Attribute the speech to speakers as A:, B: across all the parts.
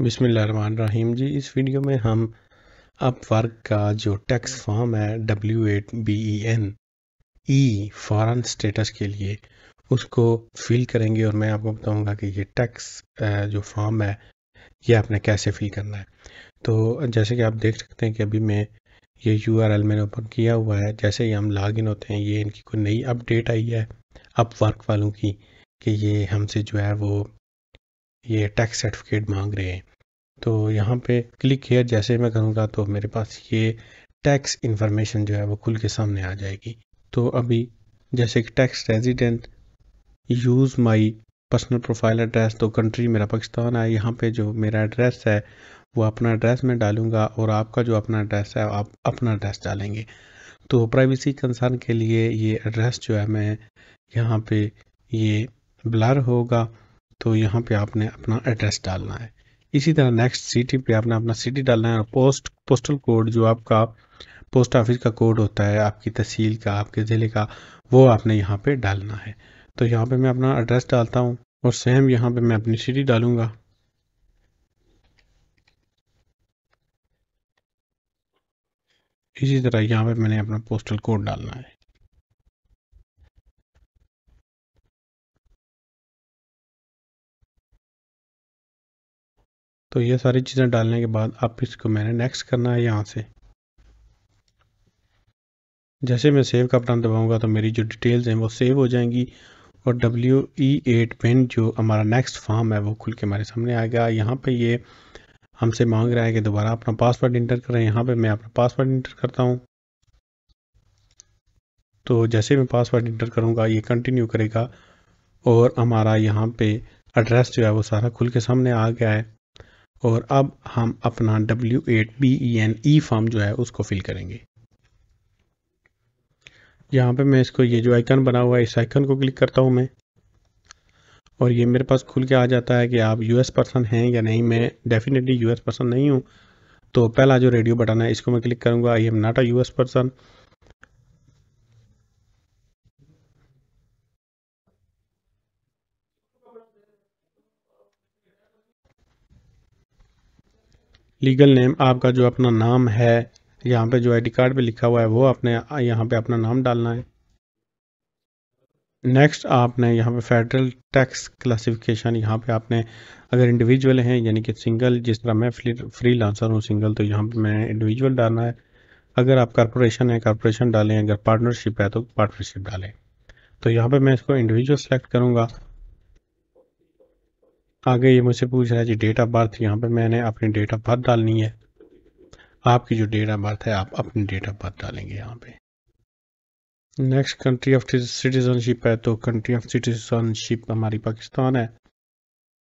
A: रहीम जी इस वीडियो में हम अपवर्क का जो टैक्स फॉर्म है W eight B E N E foreign status के लिए उसको फिल करेंगे और मैं आपको बताऊंगा कि ये टैक्स जो फॉर्म है ये आपने कैसे फिल करना है तो जैसे कि आप देख सकते हैं कि अभी मैं ये यू आर एल मैंने ओपन किया हुआ है जैसे ही हम लॉग इन होते हैं ये इनकी कोई नई अपडेट आई है अपवर्क वालों की कि ये हमसे जो है वो ये टैक्स सर्टिफिकेट मांग रहे हैं तो यहाँ पे क्लिक हेयर जैसे मैं करूँगा तो मेरे पास ये टैक्स इन्फॉर्मेशन जो है वो खुल के सामने आ जाएगी तो अभी जैसे कि tax resident use my personal profile address तो कंट्री मेरा पाकिस्तान है यहाँ पे जो मेरा एड्रेस है वो अपना एड्रेस मैं डालूंगा और आपका जो अपना एड्रेस है आप अपना एड्रेस डालेंगे तो प्राइवेसी कंसर्न के लिए ये एड्रेस जो है मैं यहाँ पे ये ब्लर होगा तो यहाँ पे आपने अपना एड्रेस डालना है इसी तरह नेक्स्ट सिटी पे आपने अपना सिटी डालना है और पोस्ट पोस्टल कोड जो आपका पोस्ट ऑफिस का कोड होता है आपकी तहसील का आपके ज़िले का वो आपने यहाँ पे डालना है तो यहाँ पे मैं अपना एड्रेस डालता हूँ और सेम यहाँ पे मैं अपनी सिटी डालूँगा इसी तरह यहाँ पे मैंने अपना पोस्टल कोड डालना है तो ये सारी चीज़ें डालने के बाद आप इसको मैंने नेक्स्ट करना है यहाँ से जैसे मैं सेव का बटन दबाऊंगा तो मेरी जो डिटेल्स हैं वो सेव हो जाएंगी और डब्ल्यू ई एट पेन जो हमारा नेक्स्ट फॉर्म है वो खुल के हमारे सामने आ गया यहाँ पे ये हमसे मांग रहा है कि दोबारा अपना पासवर्ड इंटर करें यहाँ पे मैं अपना पासवर्ड इंटर करता हूँ तो जैसे मैं पासवर्ड इंटर करूँगा ये कंटिन्यू करेगा और हमारा यहाँ पे एड्रेस जो है वो सारा खुल के सामने आ गया है और अब हम अपना W eight B E N E form जो है उसको फिल करेंगे यहाँ पे मैं इसको ये जो आइकन बना हुआ है इस आइकन को क्लिक करता हूँ मैं और ये मेरे पास खुल के आ जाता है कि आप यूएस पर्सन हैं या नहीं मैं डेफिनेटली यूएस पर्सन नहीं हूँ तो पहला जो रेडियो बटन है इसको मैं क्लिक करूँगा I am not a US person legal name आपका जो अपना नाम है यहाँ पे जो आईडी कार्ड पे लिखा हुआ है वो आपने यहाँ पे अपना नाम डालना है नेक्स्ट आपने यहाँ पे फेडरल टैक्स क्लासिफिकेशन यहाँ पे आपने अगर इंडिविजुअल हैं यानी कि सिंगल जिस तरह मैं फ्री लांसर हूँ सिंगल तो यहाँ पे मैं इंडिविजुअल डालना है अगर आप कॉरपोरेशन है कॉरपोरेशन डालें अगर पार्टनरशिप है तो पार्टनरशिप डालें तो यहाँ पे मैं इसको इंडिविजुअल सेलेक्ट करूँगा आगे ये मुझसे पूछ रहा है जी डेट ऑफ बर्थ यहाँ पर मैंने अपनी डेट ऑफ बर्थ डालनी है आपकी जो डेट ऑफ बर्थ है आप अपनी डेट ऑफ बर्थ डालेंगे यहाँ पे नेक्स्ट कंट्री ऑफ सिटीजनशिप है तो कंट्री ऑफ सिटीजनशिप हमारी पाकिस्तान है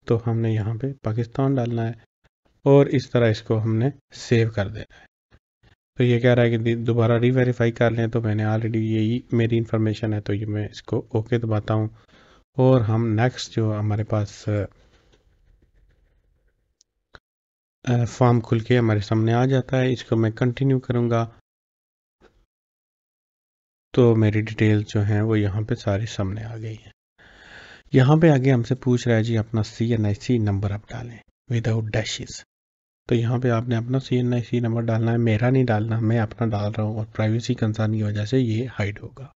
A: तो हमने यहाँ पे पाकिस्तान डालना है और इस तरह इसको हमने सेव कर देना है तो ये कह रहा है कि दोबारा रीवेरीफाई कर लें तो मैंने ऑलरेडी यही मेरी इंफॉर्मेशन है तो ये मैं इसको ओके दबाता हूँ और हम नेक्स्ट जो हमारे पास फॉर्म खुल के हमारे सामने आ जाता है इसको मैं कंटिन्यू करूँगा तो मेरी डिटेल जो है वो यहाँ पे सारी सामने आ गई हैं यहाँ पे आगे हमसे पूछ रहा है जी अपना सी एन आई सी नंबर आप डालें विदाउट डैशेस तो यहाँ पे आपने अपना सी एन आई सी नंबर डालना है मेरा नहीं डालना मैं अपना डाल रहा हूँ और प्राइवेसी कंसर्न की वजह से ये हाइड होगा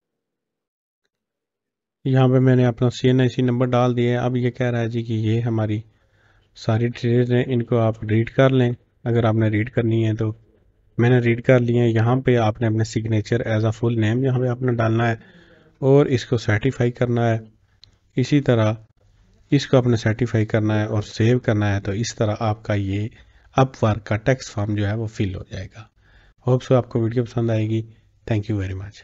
A: यहाँ पे मैंने अपना सी एन आई सी नंबर डाल दिया है अब ये कह रहा है जी कि ये हमारी सारी डिटेल्स हैं इनको आप रीड कर लें अगर आपने रीड करनी है तो मैंने रीड कर लिया है यहाँ पे आपने अपने signature as a full name यहाँ पे आपने डालना है और इसको सर्टिफाई करना है इसी तरह इसको आपने सर्टिफाई करना है और सेव करना है तो इस तरह आपका ये वर्क का टैक्स फॉर्म जो है वो फिल हो जाएगा होप्स आपको वीडियो पसंद आएगी थैंक यू वेरी मच